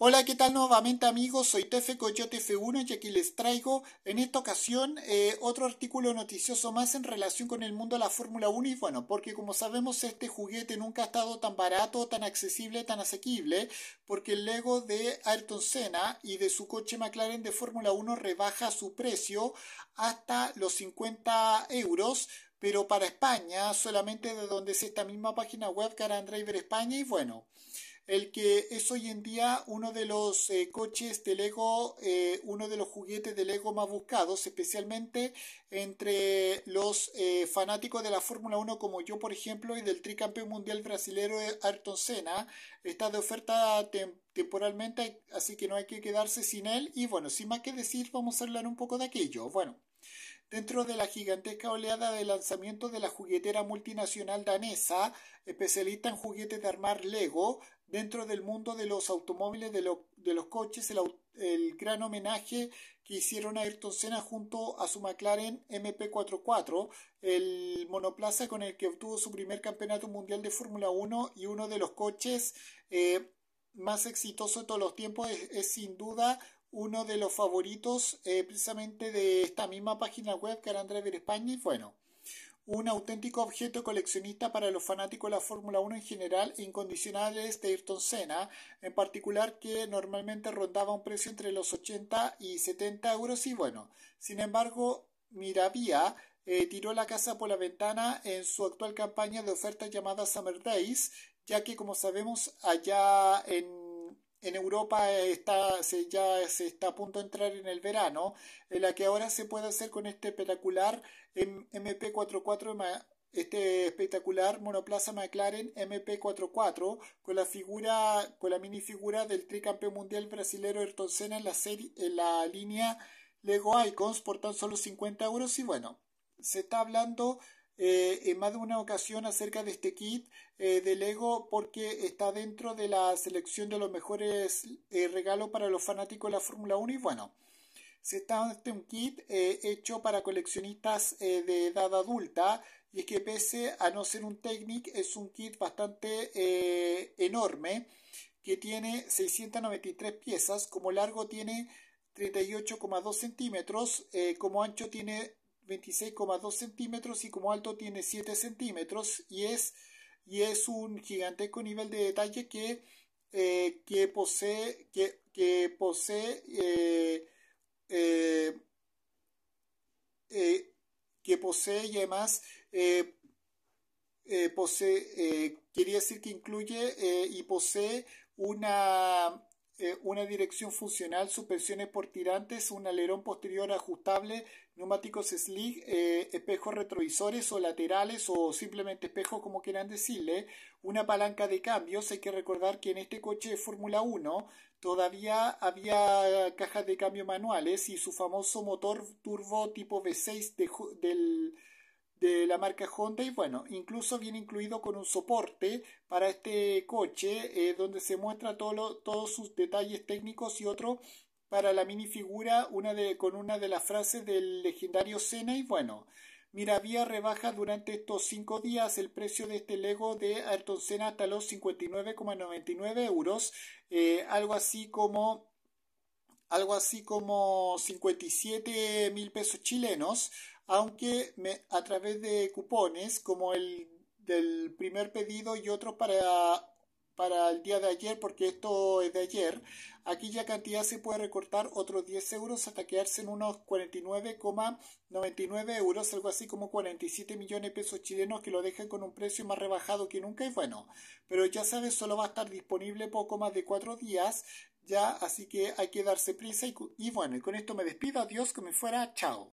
Hola, ¿qué tal nuevamente amigos? Soy Tefe Coyote F1 y aquí les traigo en esta ocasión eh, otro artículo noticioso más en relación con el mundo de la Fórmula 1 y bueno, porque como sabemos este juguete nunca ha estado tan barato, tan accesible, tan asequible, porque el Lego de Ayrton Senna y de su coche McLaren de Fórmula 1 rebaja su precio hasta los 50 euros pero para España solamente de donde es esta misma página web Car and Driver España y bueno el que es hoy en día uno de los eh, coches de Lego, eh, uno de los juguetes de Lego más buscados, especialmente entre los eh, fanáticos de la Fórmula 1 como yo, por ejemplo, y del tricampeón mundial brasileño Ayrton Senna. Está de oferta temporal temporalmente, así que no hay que quedarse sin él. Y bueno, sin más que decir, vamos a hablar un poco de aquello. Bueno, dentro de la gigantesca oleada de lanzamiento de la juguetera multinacional danesa, especialista en juguetes de armar Lego, dentro del mundo de los automóviles, de, los coches, el, gran homenaje que hicieron a Ayrton Senna junto a su McLaren MP44, el monoplaza con el que obtuvo su primer campeonato mundial de Fórmula 1 y uno de los coches eh, más exitoso de todos los tiempos, es, sin duda uno de los favoritos eh, precisamente de esta misma página web que era Driver España y bueno, un auténtico objeto coleccionista para los fanáticos de la Fórmula 1 en general e incondicionales de Ayrton Senna, en particular que normalmente rondaba un precio entre los 80 y 70 euros y bueno, sin embargo, Miravía eh, tiró la casa por la ventana en su actual campaña de oferta llamada Summer Days ya que como sabemos allá en, Europa está, se, ya se está a punto de entrar en el verano, en la que ahora se puede hacer con este espectacular MP44 este espectacular monoplaza McLaren MP44 con la figura con la minifigura del tricampeón mundial brasilero Ayrton Senna en la serie en la línea Lego Icons por tan solo 50 euros y bueno se está hablando eh, en más de una ocasión acerca de este kit eh, de Lego porque está dentro de la selección de los mejores eh, regalos para los fanáticos de la Fórmula 1 y bueno, se está ante este un kit hecho para coleccionistas de edad adulta y es que pese a no ser un Technic es un kit bastante enorme que tiene 693 piezas, como largo tiene 38,2 centímetros, como ancho tiene 26,2 centímetros y como alto tiene 7 centímetros y es, y es un gigantesco nivel de detalle que, eh, que posee, que, posee eh, eh, que posee y además posee, quería decir que incluye y posee una, una dirección funcional, suspensiones por tirantes, un alerón posterior ajustable neumáticos slick, eh, espejos retrovisores o laterales o simplemente espejos como quieran decirle, una palanca de cambios. Hay que recordar que en este coche de Fórmula 1 todavía había cajas de cambio manuales y su famoso motor turbo tipo V6 de, la marca Honda y bueno, incluso viene incluido con un soporte para este coche eh, donde se muestra todo todos sus detalles técnicos y otro para la minifigura una de, con una de las frases del legendario Cena y bueno, Miravía rebaja durante estos cinco días el precio de este Lego de Ayrton Senna hasta los 59,99 euros, eh, algo así como algo así como 57 mil pesos chilenos, aunque me, a través de cupones como el del primer pedido y otros para para el día de ayer, porque esto es de ayer, aquella cantidad se puede recortar otros 10 euros hasta quedarse en unos 49,99 euros, algo así como 47 millones de pesos chilenos que lo dejan con un precio más rebajado que nunca y bueno, pero ya sabes, solo va a estar disponible poco más de 4 días, ya, así que hay que darse prisa y, bueno, y con esto me despido, adiós, que me fuera, chao.